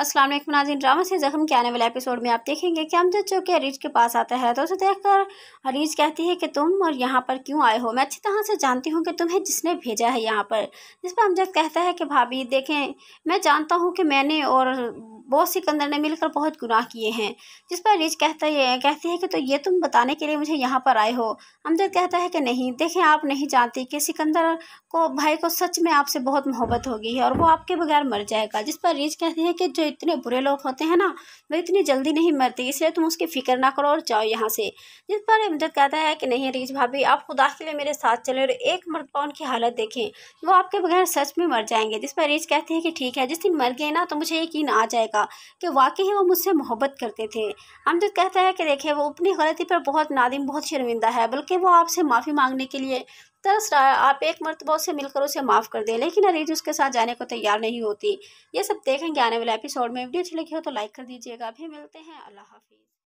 असलम नाजिन drama से ज़ख्म के आने वाले एपिसोड में आप देखेंगे कि अमजद चौके हरीज के पास आता है तो उसे देखकर हरीज कहती है कि तुम और यहाँ पर क्यों आए हो मैं अच्छी तरह से जानती हूँ कि तुम्हें जिसने भेजा है यहाँ पर जिस पर अमजद कहता है कि भाभी देखें मैं जानता हूँ कि मैंने और बहुत सिकंदर ने मिलकर बहुत गुनाह किए हैं जिस पर रिज कहता है कहती है कि तो ये तुम बताने के लिए मुझे यहाँ पर आए हो अमजद कहता है कि नहीं देखें आप नहीं जानती कि सिकंदर को भाई को सच में आपसे बहुत मोहब्बत होगी है और वो आपके बगैर मर जाएगा जिस पर रिज कहती है कि जो इतने बुरे लोग होते हैं ना वो इतनी जल्दी नहीं मरते इसलिए तुम उसकी फिक्र ना करो और जाओ यहाँ से जिस पर अमजद कहता है कि नहीं रीज भाभी आप खुदा के लिए मेरे साथ चले और एक मरतबा उनकी हालत देखें वो आपके बगैर सच में मर जाएंगे जिस पर रिच कहती है कि ठीक है जिस दिन मर गए ना तो मुझे यकीन आ जाएगा का कि वाकई ही वो मुझसे मोहब्बत करते थे अमजद कहता है कि देखिए वो अपनी गलती पर बहुत नादिम बहुत शर्मिंदा है बल्कि वो आपसे माफ़ी मांगने के लिए तरस रहा है आप एक मरतबा उसे मिलकर उसे माफ़ कर दे लेकिन अरीज उसके साथ जाने को तैयार नहीं होती ये सब देखेंगे आने वाले एपिसोड में वीडियो अच्छी लगी हो तो लाइक कर दीजिएगा अभी मिलते हैं अल्लाह हाफिज़